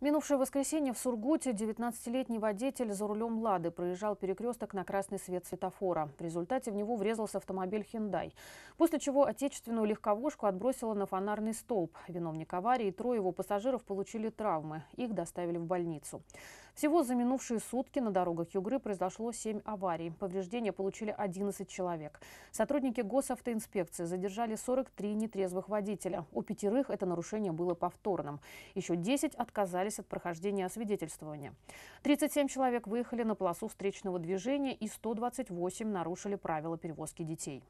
минувшее воскресенье в Сургуте 19-летний водитель за рулем «Лады» проезжал перекресток на красный свет светофора. В результате в него врезался автомобиль «Хендай», после чего отечественную легковушку отбросило на фонарный столб. Виновник аварии и трое его пассажиров получили травмы. Их доставили в больницу. Всего за минувшие сутки на дорогах Югры произошло 7 аварий. Повреждения получили 11 человек. Сотрудники госавтоинспекции задержали 43 нетрезвых водителя. У пятерых это нарушение было повторным. Еще 10 отказались от прохождения освидетельствования. 37 человек выехали на полосу встречного движения и 128 нарушили правила перевозки детей.